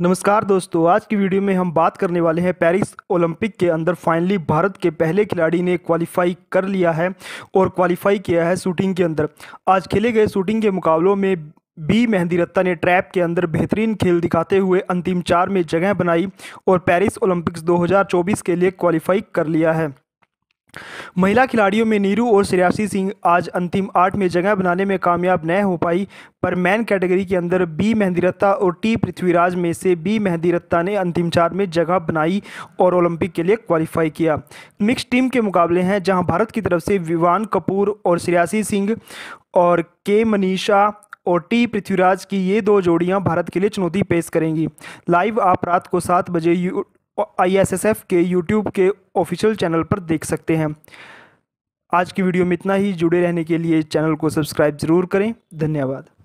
नमस्कार दोस्तों आज की वीडियो में हम बात करने वाले हैं पेरिस ओलंपिक के अंदर फाइनली भारत के पहले खिलाड़ी ने क्वालिफाई कर लिया है और क्वालिफाई किया है शूटिंग के अंदर आज खेले गए शूटिंग के मुकाबलों में बी मेहंदी रत्ता ने ट्रैप के अंदर बेहतरीन खेल दिखाते हुए अंतिम चार में जगह बनाई और पेरिस ओलंपिक्स 2024 के लिए क्वालिफाई कर लिया है महिला खिलाड़ियों में नीरू और श्रेयासी सिंह आज अंतिम आठ में जगह बनाने में कामयाब न हो पाई पर मैन कैटेगरी के अंदर बी मेहंदीरत्ता और टी पृथ्वीराज में से बी मेहंदीरत्ता ने अंतिम चार में जगह बनाई और ओलंपिक के लिए क्वालिफाई किया मिक्स टीम के मुकाबले हैं जहां भारत की तरफ से विवान कपूर और श्रेयासी सिंह और के मनीषा और टी पृथ्वीराज की ये दो जोड़ियाँ भारत के लिए चुनौती पेश करेंगी लाइव आप रात को सात बजे आईएसएसएफ के यूट्यूब के ऑफिशियल चैनल पर देख सकते हैं आज की वीडियो में इतना ही जुड़े रहने के लिए चैनल को सब्सक्राइब ज़रूर करें धन्यवाद